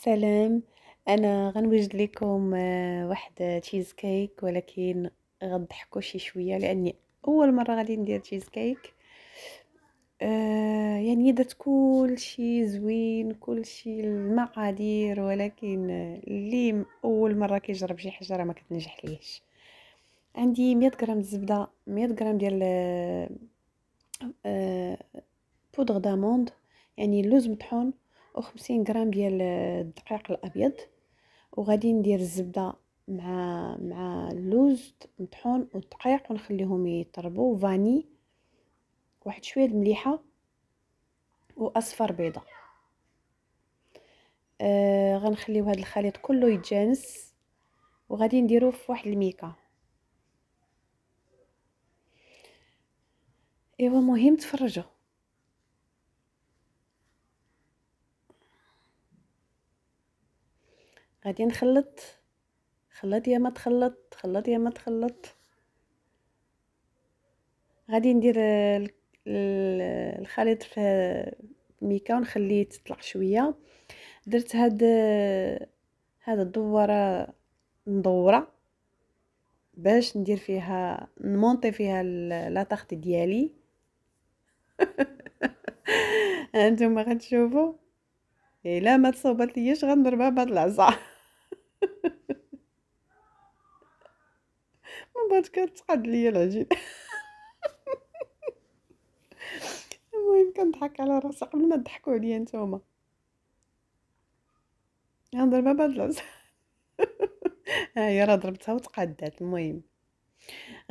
سلام انا غنوجد لكم واحد تشيز كيك ولكن غنضحكوا شي شويه لاني اول مره غادي ندير تشيز كيك آه، يعني درت كل شيء زوين كل شيء المقادير ولكن اللي اول مره كيجرب شي حاجه راه ما كتنجح ليش عندي 100 غرام زبده 100 غرام ديال آه، آه، بودغ داموند يعني اللوز مطحون وخمسين غرام ديال الدقيق الابيض وغادي ندير الزبده مع مع اللوز مطحون والدقيق ونخليهم يطربوا فاني واحد شويه المليحه واصفر بيضه آه غنخليو هذا الخليط كله يتجانس وغادي نديروه في واحد الميكا ايوا مهم تفرجوا غادي نخلط خلط يا ما تخلط خلط يا ما تخلط غادي ندير الخليط في ميكا ونخليه تطلع شويه درت هاد هاد الدوره مدوره باش ندير فيها نمونطي فيها لاطاخت ديالي هانتوما غتشوفوا الا ما تصوبت ليش غنضربها بهاد العصا بغات كتقاد ليا العجين المهم كنضحك على راسي قبل ما تضحكوا عليا نتوما نهضر ما بهاد العصا ها هي راه ضربتها وتقادات المهم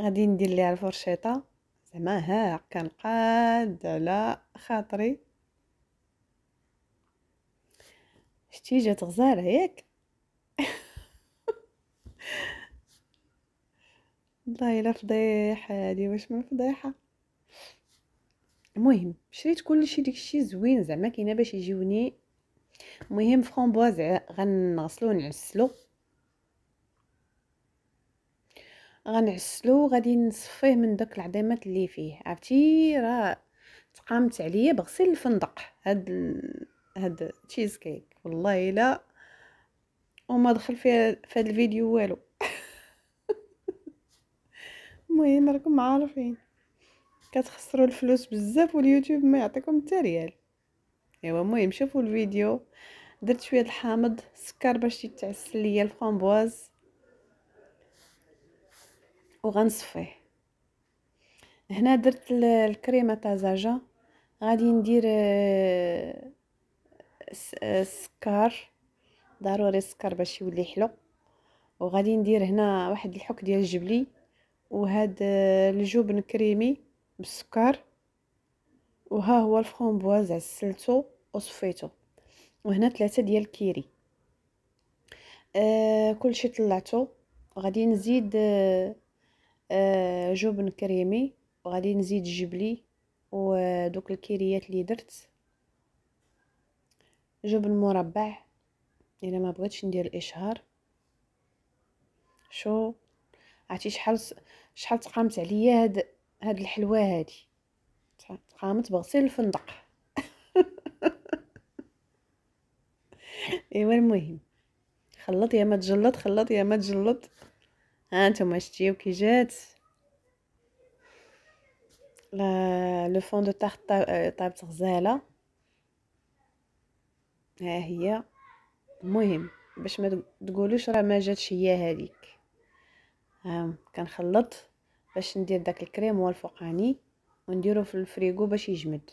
غادي ندير ليها الفرشيطه زعما ها كنقاد على خاطري شتي جات غزاله ياك والله طيب، يلا فضيحه هادي واش من فضيحه المهم شريت كلشي داكشي زوين زعما كاينه باش يجيوني المهم فرامبواز غنغسلو ونعسلو غنعسلو غادي نصفيه من داك العظيمات اللي فيه عرفتي راه تقامت عليا بغسيل الفندق هاد هاد تشيز كيك والله الا وما دخل فيها في هاد الفيديو والو المهم راكم عارفين كتخسروا الفلوس بزاف واليوتيوب ما يعطيكم حتى ريال ايوا المهم شوفوا الفيديو درت شويه الحامض سكر باش يتعسل ليا الفramboise وغنصفيه هنا درت الكريمه تاع غادي ندير السكر آه، آه، ضروري السكر باش يولي حلو وغادي ندير هنا واحد الحك ديال الجبلي وهاد آه، الجبن كريمي بالسكر وها هو الفرومبواز عسلته وصفيته وهنا ثلاثة ديال الكيري آه كلشي طلعته غادي نزيد آه آه جبن كريمي وغادي نزيد جبلي ودوك الكيريات اللي درت جبن مربع الا ما بغيتش ندير الاشهار شو عرفتي شحال شحال تقامت عليا هاد هاد الحلوه هادي تقامت بغسيل الفندق ايوا المهم خلط يا ما تجلط خلط يا ما تجلط ها نتوما شتيو كي جات لا لو فون دو طارط طابت غزاله ها هي المهم باش ما تقولوش راه ما جاتش هي هذيك كنخلط باش ندير داك الكريم هو الفوقاني ونديرو في الفريغو باش يجمد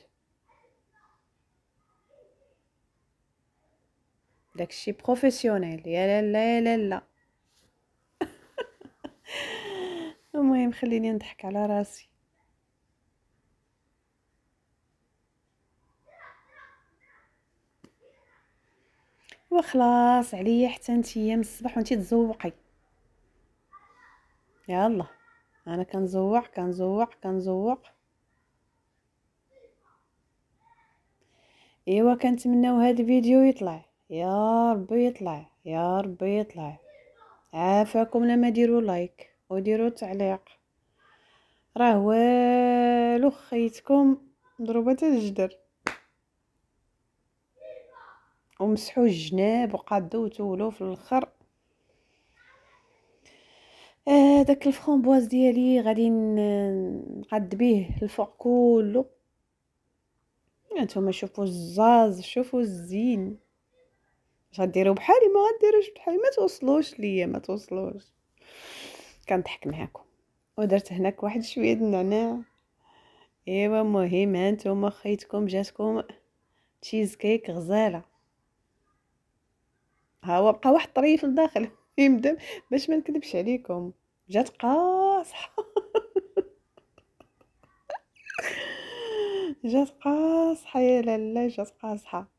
داكشي بروفيسيونيل يا لا لا لا المهم خليني نضحك على راسي وخلاص عليا حتى نتيا من الصباح وانتي تزوقي يلا انا كنزوع كنزوع كنزوع ايوا كنتمناو هذا الفيديو يطلع يا ربي يطلع يا ربي يطلع عافاكم لما ديروا لايك وديروا تعليق راه والو خيتكم مضروبه الجدر ومسحوا الجناب وقادوا وتولوا في الاخر آه، داك الفرامبواز ديالي غادي نقاد بيه الفوق كله نتوما شوفوا الزاز شوفوا الزين اش غديروا بحالي ما غديروش بحالي ما توصلوش ليا ما توصلوش كنضحك معاكم ودرت هناك واحد شويه د النعناع ايوا مهم هانتوما خيتكم جاتكم تشيز كيك غزاله ها هو بقى واحد طريف لداخل يمدم باش ما نكذبش عليكم جات قاصحه جات قاصحه يا لاله جات قاصحه